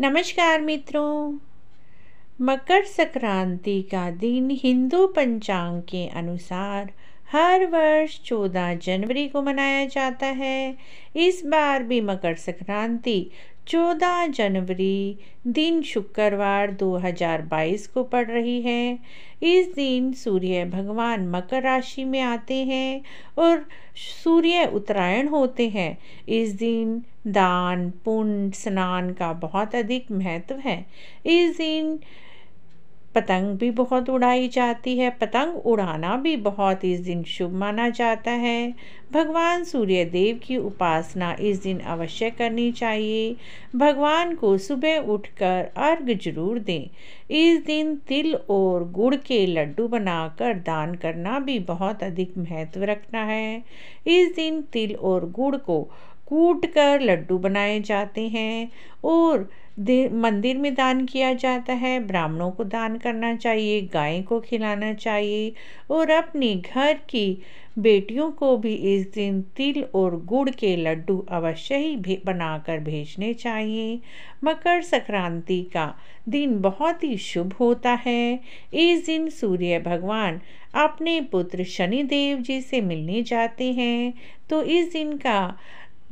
नमस्कार मित्रों मकर संक्रांति का दिन हिंदू पंचांग के अनुसार हर वर्ष चौदह जनवरी को मनाया जाता है इस बार भी मकर संक्रांति चौदह जनवरी दिन शुक्रवार 2022 को पड़ रही है इस दिन सूर्य भगवान मकर राशि में आते हैं और सूर्य उत्तरायण होते हैं इस दिन दान पुण्य स्नान का बहुत अधिक महत्व है इस दिन पतंग भी बहुत उड़ाई जाती है पतंग उड़ाना भी बहुत इस दिन शुभ माना जाता है भगवान सूर्य देव की उपासना इस दिन अवश्य करनी चाहिए भगवान को सुबह उठकर अर्घ जरूर दें इस दिन तिल और गुड़ के लड्डू बनाकर दान करना भी बहुत अधिक महत्व रखना है इस दिन तिल और गुड़ को कूट कर लड्डू बनाए जाते हैं और मंदिर में दान किया जाता है ब्राह्मणों को दान करना चाहिए गाय को खिलाना चाहिए और अपने घर की बेटियों को भी इस दिन तिल और गुड़ के लड्डू अवश्य ही भे, बनाकर भेजने चाहिए मकर संक्रांति का दिन बहुत ही शुभ होता है इस दिन सूर्य भगवान अपने पुत्र शनि देव जी से मिलने जाते हैं तो इस दिन का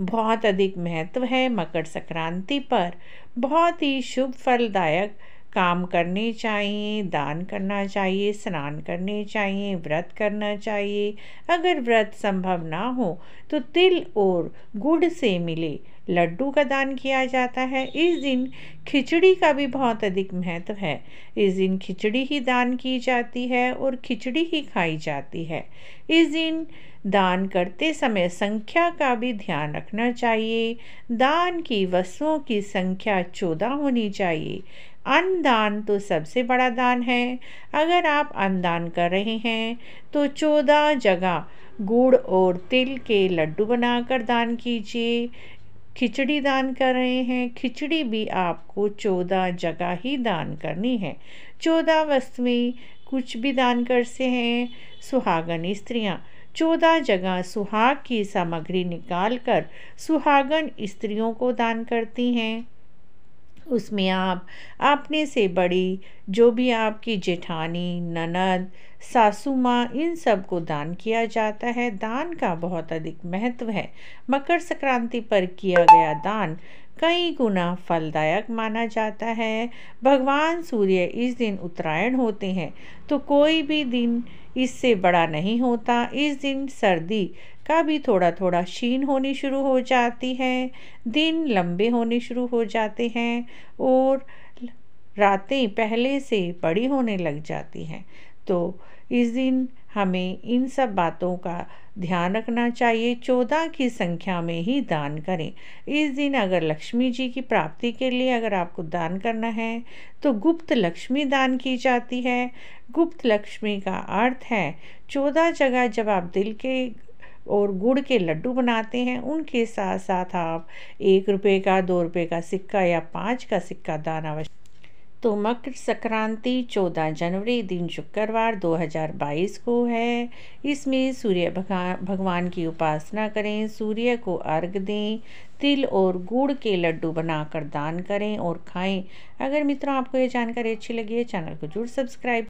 बहुत अधिक महत्व है मकर संक्रांति पर बहुत ही शुभ फलदायक काम करने चाहिए दान करना चाहिए स्नान करने चाहिए व्रत करना चाहिए अगर व्रत संभव ना हो तो तिल और गुड़ से मिले लड्डू का दान किया जाता है इस दिन खिचड़ी का भी बहुत अधिक महत्व है इस दिन खिचड़ी ही दान की जाती है और खिचड़ी ही खाई जाती है इस दिन दान करते समय संख्या का भी ध्यान रखना चाहिए दान की वस्तुओं की संख्या चौदह होनी चाहिए अन्नदान तो सबसे बड़ा दान है अगर आप अन्नदान कर रहे हैं तो चौदह जगह गुड़ और तिल के लड्डू बनाकर दान कीजिए खिचड़ी दान कर रहे हैं खिचड़ी भी आपको चौदह जगह ही दान करनी है चौदह वस्तुएं कुछ भी दान करते हैं सुहागन स्त्रियाँ चौदह जगह सुहाग की सामग्री निकाल कर सुहागन स्त्रियों को दान करती हैं उसमें आप अपने से बड़ी जो भी आपकी जेठानी ननद सासू माँ इन सब को दान किया जाता है दान का बहुत अधिक महत्व है मकर संक्रांति पर किया गया दान कई गुना फलदायक माना जाता है भगवान सूर्य इस दिन उत्तरायण होते हैं तो कोई भी दिन इससे बड़ा नहीं होता इस दिन सर्दी का भी थोड़ा थोड़ा शीन होनी शुरू हो जाती है दिन लंबे होने शुरू हो जाते हैं और रातें पहले से बड़ी होने लग जाती हैं तो इस दिन हमें इन सब बातों का ध्यान रखना चाहिए चौदह की संख्या में ही दान करें इस दिन अगर लक्ष्मी जी की प्राप्ति के लिए अगर आपको दान करना है तो गुप्त लक्ष्मी दान की जाती है गुप्त लक्ष्मी का अर्थ है चौदह जगह जब आप दिल के और गुड़ के लड्डू बनाते हैं उनके साथ साथ आप एक रुपये का दो रुपये का सिक्का या पाँच का सिक्का दान अवश्य तो मकर संक्रांति 14 जनवरी दिन शुक्रवार 2022 को है इसमें सूर्य भगवान की उपासना करें सूर्य को अर्घ दें तिल और गुड़ के लड्डू बनाकर दान करें और खाएं अगर मित्रों आपको ये जानकारी अच्छी लगी है चैनल को जरूर सब्सक्राइब